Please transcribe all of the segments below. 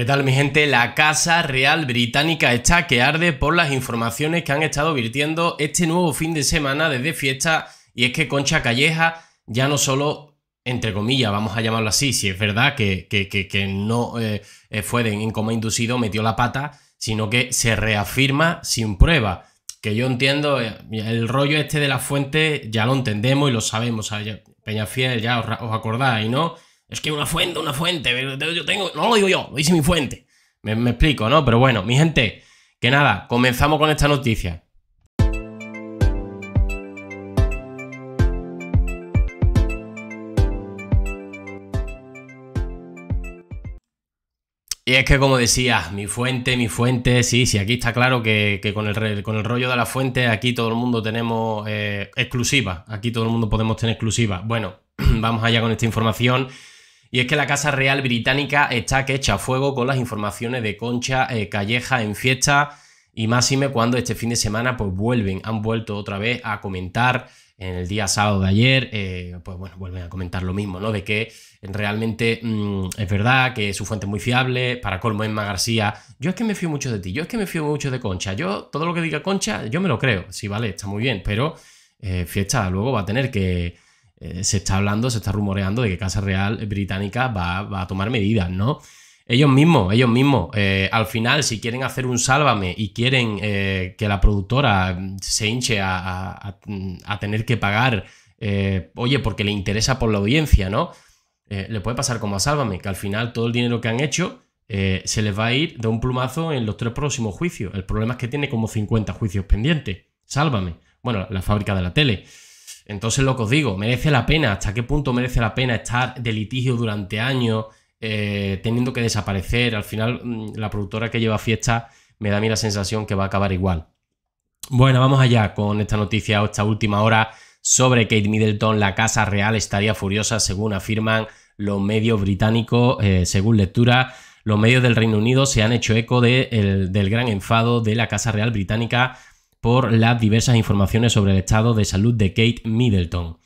¿Qué tal mi gente? La Casa Real Británica está que arde por las informaciones que han estado virtiendo este nuevo fin de semana desde fiesta y es que Concha Calleja ya no solo, entre comillas, vamos a llamarlo así, si es verdad que, que, no eh, eh, fue de, en coma inducido, metió la pata, sino que se reafirma sin prueba. Que yo entiendo, eh, el rollo este de la fuente ya lo entendemos y lo sabemos, Peña peña ya os acordáis, ¿no? Es que una fuente, una fuente, yo tengo, no lo digo yo, lo dice mi fuente. Me, explico, ¿no? Pero bueno, mi gente, que nada, comenzamos con esta noticia. Y es que como decía, mi fuente, mi fuente, sí, sí, aquí está claro que, con, el, con, el, rollo de la fuente aquí todo el mundo tenemos eh, exclusiva, aquí todo el mundo podemos tener exclusiva. Bueno, vamos allá con esta información y es que la Casa Real Británica está que echa fuego con las informaciones de Concha eh, Calleja en fiesta y máxime cuando este fin de semana pues vuelven, han vuelto otra vez a comentar en el día sábado de ayer, eh, pues bueno, vuelven a comentar lo mismo, ¿no? De que realmente mm, es verdad que su fuente es muy fiable, para colmo Emma García, yo es que me fío mucho de ti, yo es que me fío mucho de Concha, yo todo lo que diga Concha, yo me lo creo, sí, vale, está muy bien, pero eh, fiesta luego va a tener que eh, se está hablando, se está rumoreando de que Casa Real Británica va, a tomar medidas, ¿no? Ellos mismos, ellos mismos. Eh, al final, si quieren hacer un sálvame y quieren eh, que la productora se hinche a, a tener que pagar, oye, porque le interesa por la audiencia, ¿no? le puede pasar como a Sálvame, que al final todo el dinero que han hecho se les va a ir de un plumazo en los tres próximos juicios. El problema es que tiene como 50 juicios pendientes. Sálvame. Bueno, la fábrica de la tele. Entonces, lo que os digo, merece la pena, hasta qué punto merece la pena estar de litigio durante años, eh, teniendo que desaparecer. Al final, mm, la productora que lleva fiesta me da a mí la sensación que va a acabar igual. Bueno, vamos allá con esta noticia o esta última hora sobre Kate Middleton. La Casa Real estaría furiosa, según afirman los medios británicos, eh, según lectura. Los medios del Reino Unido se han hecho eco del gran enfado de la Casa Real Británica por las diversas informaciones sobre el estado de salud de Kate Middleton.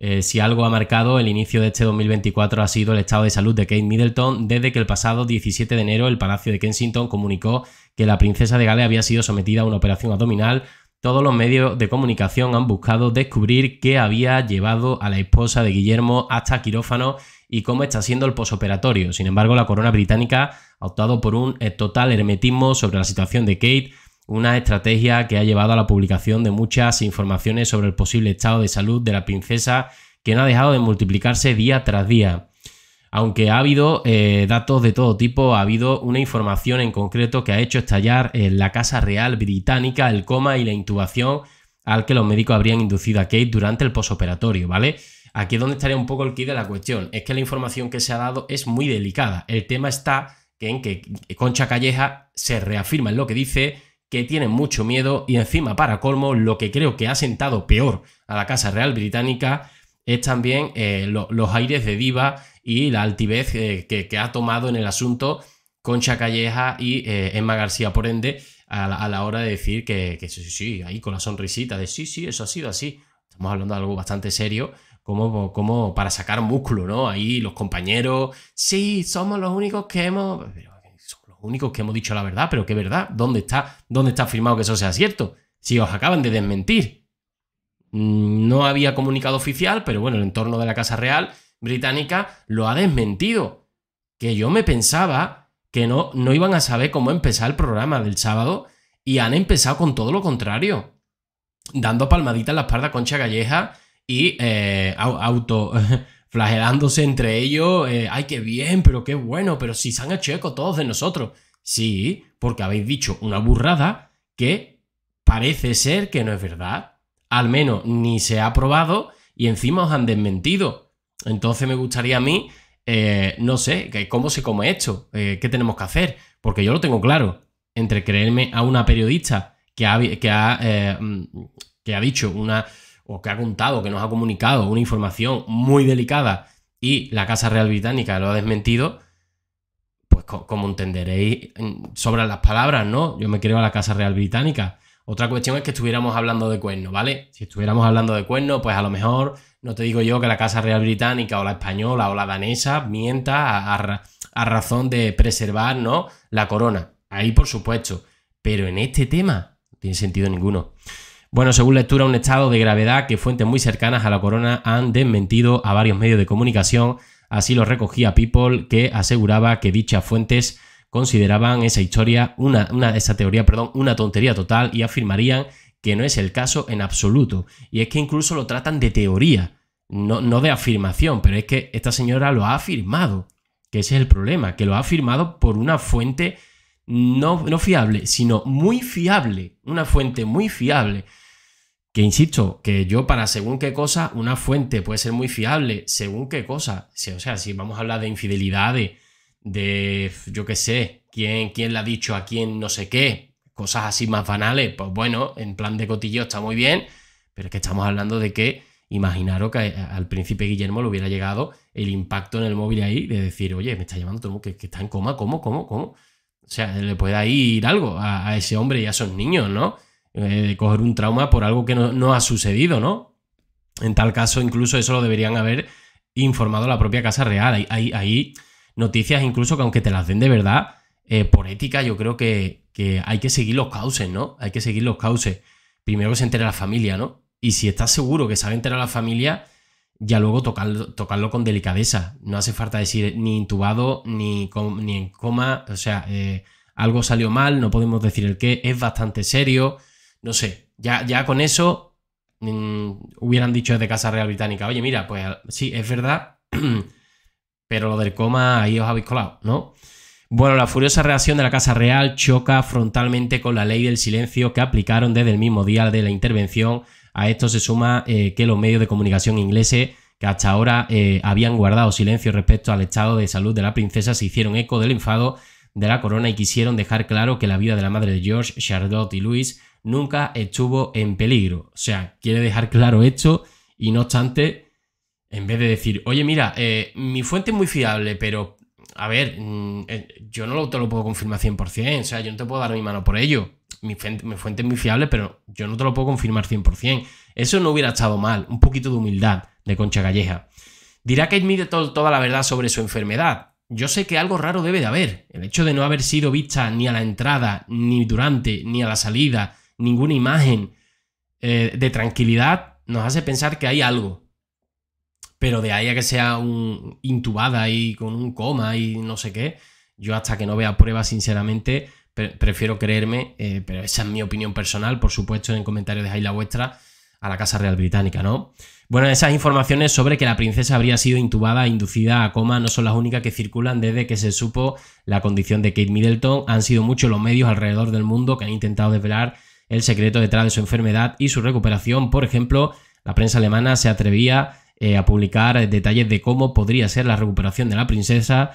Eh, si algo ha marcado el inicio de este 2024 ha sido el estado de salud de Kate Middleton desde que el pasado 17 de enero el Palacio de Kensington comunicó que la princesa de Gales había sido sometida a una operación abdominal. Todos los medios de comunicación han buscado descubrir qué había llevado a la esposa de Guillermo hasta quirófano y cómo está siendo el posoperatorio. Sin embargo, la corona británica ha optado por un eh, total hermetismo sobre la situación de Kate una estrategia que ha llevado a la publicación de muchas informaciones sobre el posible estado de salud de la princesa que no ha dejado de multiplicarse día tras día. Aunque ha habido eh, datos de todo tipo, ha habido una información en concreto que ha hecho estallar en la Casa Real Británica el coma y la intubación al que los médicos habrían inducido a Kate durante el posoperatorio, ¿vale? Aquí es donde estaría un poco el quid de la cuestión. Es que la información que se ha dado es muy delicada. El tema está en que Concha Calleja se reafirma en lo que dice, que tienen mucho miedo y encima para colmo lo que creo que ha sentado peor a la Casa Real Británica es también eh, los aires de diva y la altivez eh, que, ha tomado en el asunto Concha Calleja y eh, Emma García por ende a la, hora de decir que, que, sí, sí, ahí con la sonrisita de sí, sí, eso ha sido así. Estamos hablando de algo bastante serio, como, como para sacar músculo, ¿no? Ahí los compañeros, sí, somos los únicos que hemos únicos que hemos dicho la verdad, pero qué verdad, ¿dónde está, dónde está firmado que eso sea cierto? Si os acaban de desmentir. Mm, no había comunicado oficial, pero bueno, el entorno de la Casa Real británica lo ha desmentido. Que yo me pensaba que no, no iban a saber cómo empezar el programa del sábado y han empezado con todo lo contrario. Dando palmaditas en la espalda a Concha Galleja y eh, auto, flagelándose entre ellos, eh, ay, qué bien, pero qué bueno, pero si se han hecho todos de nosotros. Sí, porque habéis dicho una burrada que parece ser que no es verdad. Al menos ni se ha probado y encima os han desmentido. Entonces me gustaría a mí, eh, no sé, cómo se come esto, eh, qué tenemos que hacer, porque yo lo tengo claro. Entre creerme a una periodista que que mm, que ha dicho una, o que ha contado, que nos ha comunicado una información muy delicada y la Casa Real Británica lo ha desmentido, pues como entenderéis, sobran las palabras, ¿no? Yo me creo a la Casa Real Británica. Otra cuestión es que estuviéramos hablando de cuerno, ¿vale? Si estuviéramos hablando de cuerno, pues a lo mejor no te digo yo que la Casa Real Británica o la española o la danesa mienta a, a razón de preservar, ¿no? La corona. Ahí, por supuesto. Pero en este tema, no tiene sentido ninguno. Bueno, según lectura, un estado de gravedad que fuentes muy cercanas a la corona han desmentido a varios medios de comunicación. Así lo recogía People, que aseguraba que dichas fuentes consideraban esa historia, una, esa teoría, perdón, una tontería total y afirmarían que no es el caso en absoluto. Y es que incluso lo tratan de teoría, no, no de afirmación, pero es que esta señora lo ha afirmado, que ese es el problema, que lo ha afirmado por una fuente no, no fiable, sino muy fiable, una fuente muy fiable. Que insisto, que yo para según qué cosa, una fuente puede ser muy fiable, según qué cosa. O sea, si vamos a hablar de infidelidades, de yo qué sé, quién, quién le ha dicho a quién no sé qué, cosas así más banales, pues bueno, en plan de cotillo está muy bien, pero es que estamos hablando de que imaginaros que eh, al príncipe Guillermo le hubiera llegado el impacto en el móvil ahí de decir, oye, me está llamando todo el mundo, que, está en coma, ¿cómo, cómo, cómo? O sea, le puede ir algo a, a ese hombre y a esos niños, ¿no? Eh, coger un trauma por algo que no, ha sucedido, ¿no? En tal caso, incluso eso lo deberían haber informado la propia Casa Real. Hay, noticias incluso que aunque te las den de verdad, eh, por ética yo creo que, hay que seguir los cauces, ¿no? Hay que seguir los cauces. Primero que se entere la familia, ¿no? Y si estás seguro que sabe enterar la familia, ya luego tocarlo, con delicadeza. No hace falta decir ni intubado, ni, ni en coma. O sea, eh, algo salió mal, no podemos decir el qué. Es bastante serio. No sé, ya, ya con eso mm, hubieran dicho desde Casa Real Británica, oye, mira, pues sí, es verdad, pero lo del coma ahí os habéis colado, ¿no? Bueno, la furiosa reacción de la Casa Real choca frontalmente con la ley del silencio que aplicaron desde el mismo día de la intervención. A esto se suma eh, que los medios de comunicación ingleses que hasta ahora eh, habían guardado silencio respecto al estado de salud de la princesa, se hicieron eco del enfado de la corona y quisieron dejar claro que la vida de la madre de George, Charlotte y Luis nunca estuvo en peligro. O sea, quiere dejar claro esto y no obstante, en vez de decir, oye, mira, eh, mi fuente es muy fiable, pero a ver, mm, eh, yo no te lo puedo confirmar 100%, o sea, yo no te puedo dar mi mano por ello. Mi fuente, es muy fiable, pero yo no te lo puedo confirmar 100%. Eso no hubiera estado mal, un poquito de humildad de Concha Galleja. Dirá que admite toda la verdad sobre su enfermedad. Yo sé que algo raro debe de haber. El hecho de no haber sido vista ni a la entrada, ni durante, ni a la salida, ninguna imagen eh, de tranquilidad, nos hace pensar que hay algo. Pero de ahí a que sea un, intubada y con un coma y no sé qué, yo hasta que no vea pruebas, sinceramente, prefiero creerme, eh, pero esa es mi opinión personal, por supuesto, en comentarios dejáis la vuestra a la Casa Real Británica, ¿no? Bueno, esas informaciones sobre que la princesa habría sido intubada inducida a coma no son las únicas que circulan desde que se supo la condición de Kate Middleton. Han sido muchos los medios alrededor del mundo que han intentado desvelar el secreto detrás de su enfermedad y su recuperación. Por ejemplo, la prensa alemana se atrevía eh, a publicar detalles de cómo podría ser la recuperación de la princesa.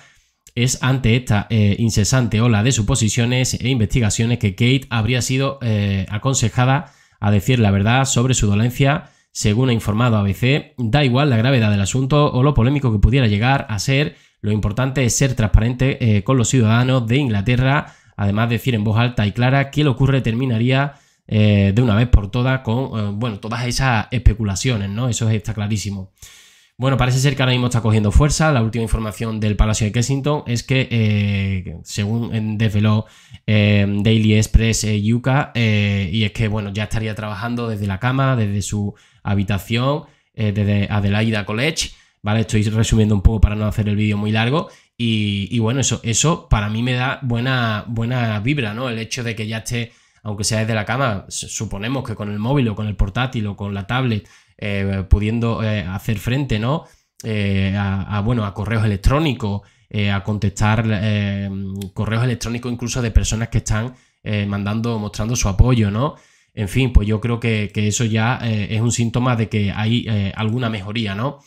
Es ante esta eh, incesante ola de suposiciones e investigaciones que Kate habría sido eh, aconsejada a decir la verdad sobre su dolencia, según ha informado ABC. Da igual la gravedad del asunto o lo polémico que pudiera llegar a ser, lo importante es ser transparente con los ciudadanos de Inglaterra, además de decir en voz alta y clara que le ocurre terminaría eh, de una vez por todas con, eh, bueno, todas esas especulaciones, ¿no? Eso está clarísimo. Bueno, parece ser que ahora mismo está cogiendo fuerza. La última información del Palacio de Kensington es que, eh, según desveló Daily Express eh, Yuka, y es que, bueno, ya estaría trabajando desde la cama, desde su habitación, desde Adelaida College. ¿Vale? Estoy resumiendo un poco para no hacer el vídeo muy largo. Y, bueno, eso, eso para mí me da buena, buena vibra, ¿no? El hecho de que ya esté aunque sea desde la cama, suponemos que con el móvil o con el portátil o con la tablet, eh, pudiendo eh, hacer frente, ¿no? Eh, a, bueno, a correos electrónicos, a contestar correos electrónicos incluso de personas que están mandando, mostrando su apoyo, ¿no? En fin, pues yo creo que, que eso ya es un síntoma de que hay alguna mejoría, ¿no?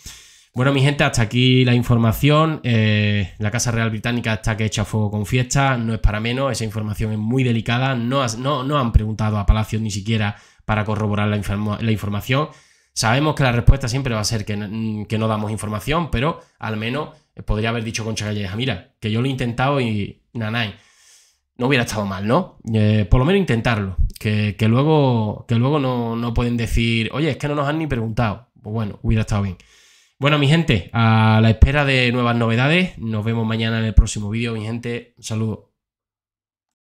Bueno, mi gente, hasta aquí la información. Eh, la Casa Real Británica está que echa fuego con fiesta, no es para menos, esa información es muy delicada. No, han preguntado a Palacio ni siquiera para corroborar la, información. Sabemos que la respuesta siempre va a ser que, no damos información, pero al menos eh, podría haber dicho Concha Galleja, mira, que yo lo he intentado y nanay. No hubiera estado mal, ¿no? Eh, por lo menos intentarlo. Que, luego, que luego no, no pueden decir, oye, es que no nos han ni preguntado. Pues bueno, hubiera estado bien. Bueno, mi gente, a la espera de nuevas novedades. Nos vemos mañana en el próximo vídeo, mi gente. Un saludo.